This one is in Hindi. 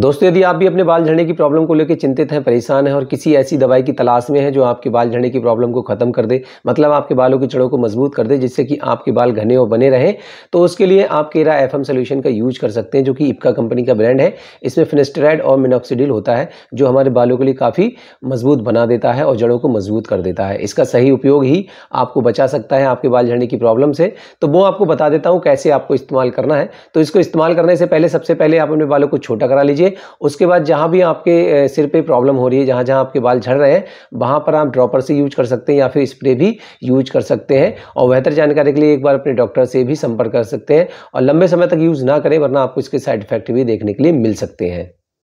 दोस्तों यदि आप भी अपने बाल झड़ने की प्रॉब्लम को लेकर चिंतित हैं परेशान हैं और किसी ऐसी दवाई की तलाश में हैं जो आपके बाल झड़ने की प्रॉब्लम को खत्म कर दे मतलब आपके बालों की जड़ों को मजबूत कर दे जिससे कि आपके बाल घने और बने रहें तो उसके लिए आप केरा एफ एम सोल्यूशन का यूज कर सकते हैं जो कि इपका कंपनी का ब्रांड है इसमें फिनेस्टेराइड और मिनोक्सीडिल होता है जो हमारे बालों के लिए काफ़ी मजबूत बना देता है और जड़ों को मजबूत कर देता है इसका सही उपयोग ही आपको बचा सकता है आपके बाल झड़ने की प्रॉब्लम से तो वो आपको बता देता हूँ कैसे आपको इस्तेमाल करना है तो इसको इस्तेमाल करने से पहले सबसे पहले आप अपने बालों को छोटा करा लीजिए लीजिए उसके बाद जहाँ भी आपके सिर पे प्रॉब्लम हो रही है जहाँ जहाँ आपके बाल झड़ रहे हैं वहाँ पर आप ड्रॉपर से यूज कर सकते हैं या फिर स्प्रे भी यूज कर सकते हैं और बेहतर जानकारी के लिए एक बार अपने डॉक्टर से भी संपर्क कर सकते हैं और लंबे समय तक यूज़ ना करें वरना आपको इसके साइड इफेक्ट भी देखने के लिए मिल सकते हैं